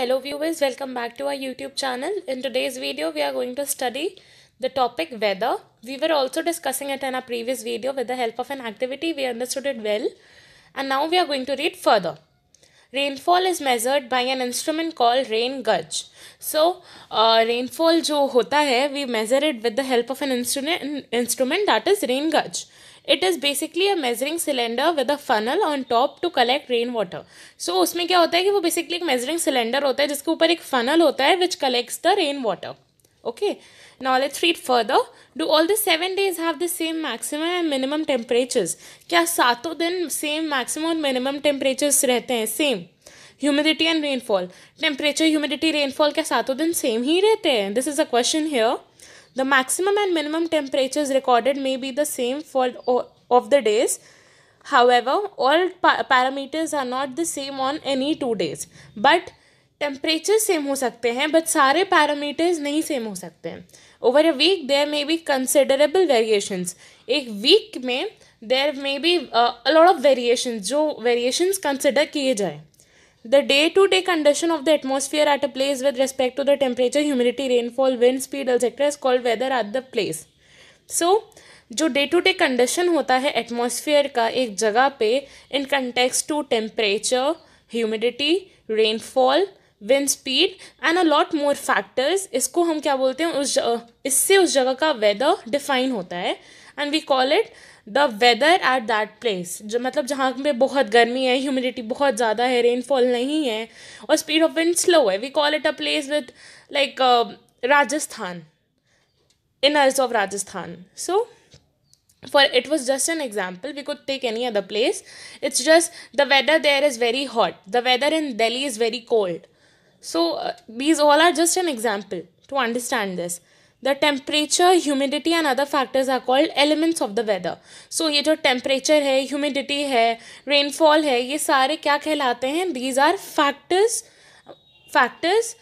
Hello viewers, welcome back to our YouTube channel. In today's video, we are going to study the topic weather. We were also discussing it in our previous video with the help of an activity. We understood it well. And now we are going to read further. Rainfall is measured by an instrument called rain gauge. So, uh, rainfall जो होता है, we measure it with the help of an instrument, instrument that is rain gauge. It is basically a measuring cylinder with a funnel on top to collect rain water so उसमें क्या होता है कि वो basically एक measuring cylinder होता है जिसके ऊपर एक फनल होता है which collects the rain water okay knowledge three further do all the seven days have the same maximum and minimum temperatures क्या सातों दिन सेम मैक्सिमम और मिनिमम टेम्परेचर्स रहते हैं same humidity and rainfall temperature humidity rainfall क्या सातों दिन same ही रहते हैं this is a question here The maximum and minimum temperatures recorded may be the same for of the days. However, all pa parameters are not the same on any two days. But temperatures same ho sakte hain but sare parameters nahi same ho sakte hain over a week there may be considerable variations ek week mein there may be uh, a lot of variations jo variations consider kiye jaye The day to day condition of the atmosphere at a place with respect to the temperature, humidity, rainfall, wind speed, etc. is called weather at the place. So, जो day to day condition होता है atmosphere का एक जगह पे in context to temperature humidity rainfall wind speed and a lot more factors इसको हम क्या बोलते हैं उस इससे उस जगह का वेदर डिफाइन होता है and we call it the weather at that place जो मतलब जहाँ पे बहुत गर्मी है ह्यूमिडिटी बहुत ज़्यादा है रेनफॉल नहीं है और स्पीड ऑफ विंड स्लो है we call it a place with like Rajasthan inners of Rajasthan so for it was just an example we could take any other place it's just the weather there is very hot the weather in Delhi is very cold so these all are just an example to understand this the temperature humidity and other factors are called elements of the weather सो ये जो temperature है humidity है rainfall है ये सारे क्या कहलाते हैं these are factors factors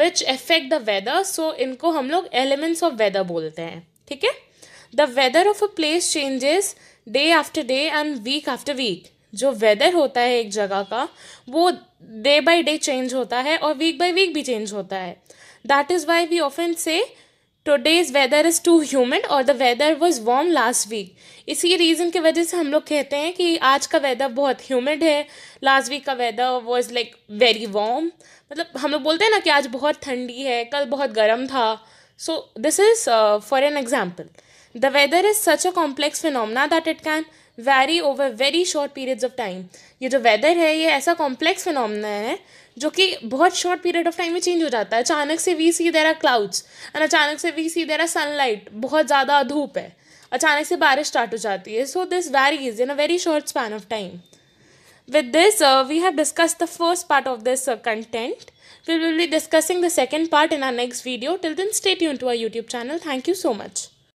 which affect the weather so इनको हम लोग एलिमेंट्स ऑफ वेदर बोलते हैं ठीक है the weather of a place changes day after day and week after week जो वेदर होता है एक जगह का वो डे बाय डे चेंज होता है और वीक बाय वीक भी चेंज होता है that is why we often say today's weather is too humid और the weather was warm last week इसी रीज़न की वजह से हम लोग कहते हैं कि आज का वेदर बहुत ह्यूमिड है लास्ट वीक का weather was like very warm मतलब हम लोग बोलते हैं ना कि आज बहुत ठंडी है कल बहुत गर्म था so this is for an example the weather is such a complex phenomena that it can vary over very short periods of time ये जो वेदर है ये ऐसा कॉम्प्लेक्स फिनोमना है जो कि बहुत शॉर्ट पीरियड ऑफ टाइम में चेंज हो जाता है अचानक से we see there are clouds and अचानक से we see there are sunlight बहुत ज़्यादा धूप है अचानक से बारिश स्टार्ट हो जाती है so this vary varies in a very short span of time with this we have discuss the first part of this content we will be discussing the second part in our next video till then state you to our YouTube channel thank you so much